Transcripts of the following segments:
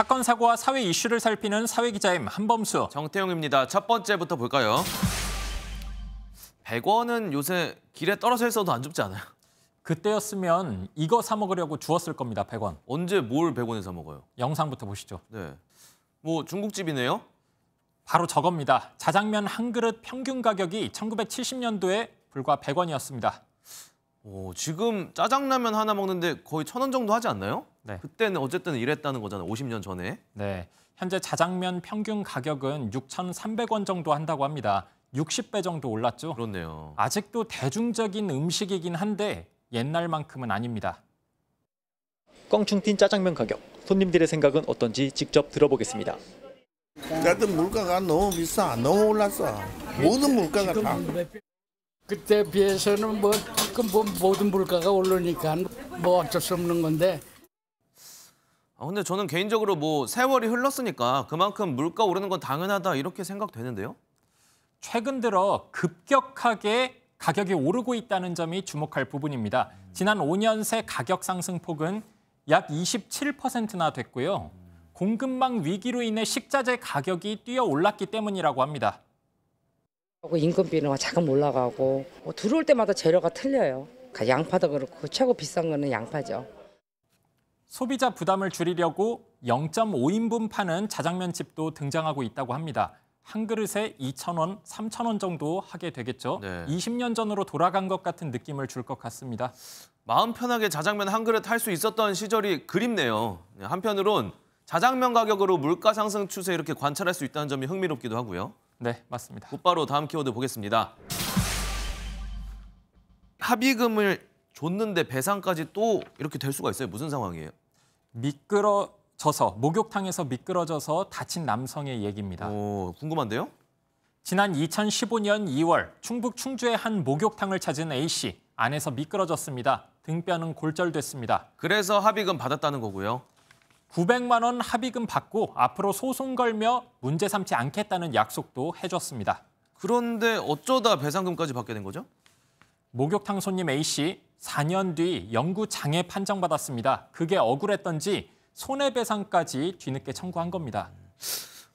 사건 사고와 사회 이슈를 살피는 사회기자임 한범수. 정태용입니다. 첫 번째부터 볼까요? 100원은 요새 길에 떨어져 있어도 안 줍지 않아요? 그때였으면 이거 사 먹으려고 주었을 겁니다, 100원. 언제 뭘 100원에 사 먹어요? 영상부터 보시죠. 네. 뭐 중국집이네요? 바로 저겁니다. 자장면 한 그릇 평균 가격이 1970년도에 불과 100원이었습니다. 오, 지금 짜장라면 하나 먹는데 거의 천 원 정도 하지 않나요? 네. 그때는 어쨌든 이랬다는 거잖아요. 50년 전에. 네. 현재 자장면 평균 가격은 6,300원 정도 한다고 합니다. 60배 정도 올랐죠. 그렇네요. 아직도 대중적인 음식이긴 한데 옛날만큼은 아닙니다. 껑충 뛴 짜장면 가격. 손님들의 생각은 어떤지 직접 들어보겠습니다. 하여 물가가 너무 비싸. 너무 올랐어. 모든 물가가 다. 그때 비해서는 뭐 그만뭐 모든 물가가 오르니까 뭐 어쩔 수 없는 건데. 아 근데 저는 개인적으로 뭐 세월이 흘렀으니까 그만큼 물가 오르는 건 당연하다 이렇게 생각되는데요. 최근 들어 급격하게 가격이 오르고 있다는 점이 주목할 부분입니다. 지난 5년 새 가격 상승폭은 약 27%나 됐고요. 공급망 위기로 인해 식자재 가격이 뛰어 올랐기 때문이라고 합니다. 인건비는 자금 올라가고 뭐 들어올 때마다 재료가 틀려요. 그러니까 양파도 그렇고 최고 비싼 거는 양파죠. 소비자 부담을 줄이려고 0.5인분 파는 자장면집도 등장하고 있다고 합니다. 한 그릇에 2,000원, 3,000원 정도 하게 되겠죠. 네. 20년 전으로 돌아간 것 같은 느낌을 줄 것 같습니다. 마음 편하게 자장면 한 그릇 할 수 있었던 시절이 그립네요. 한편으론 자장면 가격으로 물가 상승 추세 이렇게 관찰할 수 있다는 점이 흥미롭기도 하고요. 네, 맞습니다. 곧바로 다음 키워드 보겠습니다. 합의금을 줬는데 배상까지 또 이렇게 될 수가 있어요. 무슨 상황이에요? 미끄러져서 목욕탕에서 미끄러져서 다친 남성의 얘기입니다. 오, 궁금한데요? 지난 2015년 2월 충북 충주의 한 목욕탕을 찾은 A씨 안에서 미끄러졌습니다. 등뼈는 골절됐습니다. 그래서 합의금 받았다는 거고요. 900만 원 합의금 받고 앞으로 소송 걸며 문제 삼지 않겠다는 약속도 해줬습니다. 그런데 어쩌다 배상금까지 받게 된 거죠? 목욕탕 손님 A씨 4년 뒤 영구장애 판정받았습니다. 그게 억울했던지 손해배상까지 뒤늦게 청구한 겁니다.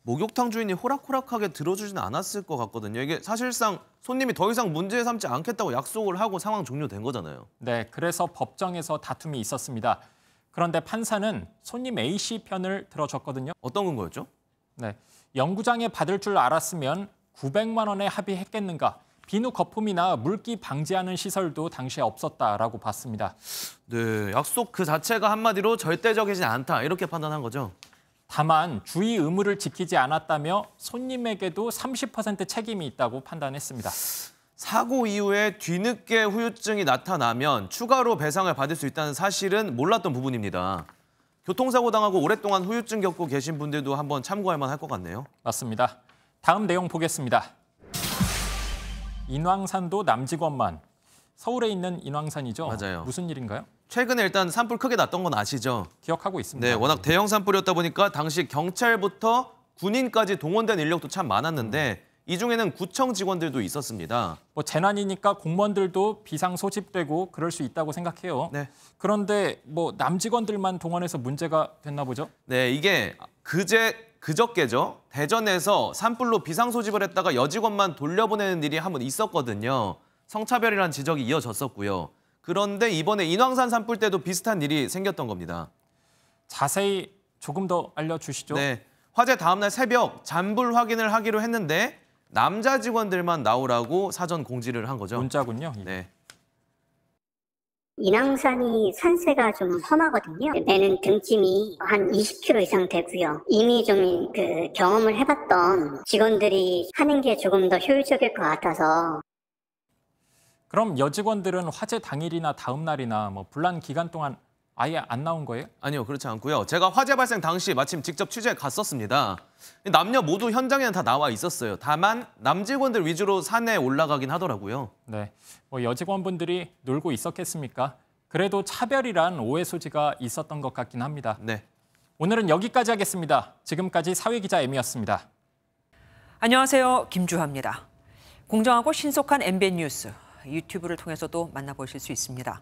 목욕탕 주인이 호락호락하게 들어주진 않았을 것 같거든요. 이게 사실상 손님이 더 이상 문제 삼지 않겠다고 약속을 하고 상황 종료된 거잖아요. 네, 그래서 법정에서 다툼이 있었습니다. 그런데 판사는 손님 A씨 편을 들어줬거든요. 어떤 근거였죠? 네, 연구장에 받을 줄 알았으면 900만 원에 합의했겠는가. 비누 거품이나 물기 방지하는 시설도 당시에 없었다라고 봤습니다. 네, 약속 그 자체가 한마디로 절대적이진 않다 이렇게 판단한 거죠. 다만 주의 의무를 지키지 않았다며 손님에게도 30% 책임이 있다고 판단했습니다. 사고 이후에 뒤늦게 후유증이 나타나면 추가로 배상을 받을 수 있다는 사실은 몰랐던 부분입니다. 교통사고 당하고 오랫동안 후유증 겪고 계신 분들도 한번 참고할 만할 것 같네요. 맞습니다. 다음 내용 보겠습니다. 인왕산도 남직원만. 서울에 있는 인왕산이죠? 맞아요. 무슨 일인가요? 최근에 일단 산불 크게 났던 건 아시죠? 기억하고 있습니다. 네, 워낙 대형 산불이었다 보니까 당시 경찰부터 군인까지 동원된 인력도 참 많았는데 이 중에는 구청 직원들도 있었습니다. 뭐 재난이니까 공무원들도 비상 소집되고 그럴 수 있다고 생각해요. 네. 그런데 뭐 남직원들만 동원해서 문제가 됐나 보죠? 네, 이게 그제 그저께죠. 대전에서 산불로 비상 소집을 했다가 여직원만 돌려보내는 일이 한번 있었거든요. 성차별이란 지적이 이어졌었고요. 그런데 이번에 인왕산 산불 때도 비슷한 일이 생겼던 겁니다. 자세히 조금 더 알려주시죠. 네. 화재 다음 날 새벽 잔불 확인을 하기로 했는데 남자 직원들만 나오라고 사전 공지를 한 거죠. 문자군요. 네. 인왕산이 산세가 좀 험하거든요. 배는 등짐이 한 20kg 이상 되고요. 이미 좀 그 경험을 해봤던 직원들이 하는 게 조금 더 효율적일 것 같아서. 그럼 여직원들은 화재 당일이나 다음 날이나 뭐 분란 기간 동안 아예 안 나온 거예요? 아니요, 그렇지 않고요. 제가 화재 발생 당시 마침 직접 취재 갔었습니다. 남녀 모두 현장에는 다 나와 있었어요. 다만 남직원들 위주로 산에 올라가긴 하더라고요. 네, 뭐 여직원분들이 놀고 있었겠습니까? 그래도 차별이란 오해 소지가 있었던 것 같긴 합니다. 네. 오늘은 여기까지 하겠습니다. 지금까지 사회기자 M이었습니다. 안녕하세요. 김주하입니다. 공정하고 신속한 MBN 뉴스, 유튜브를 통해서도 만나보실 수 있습니다.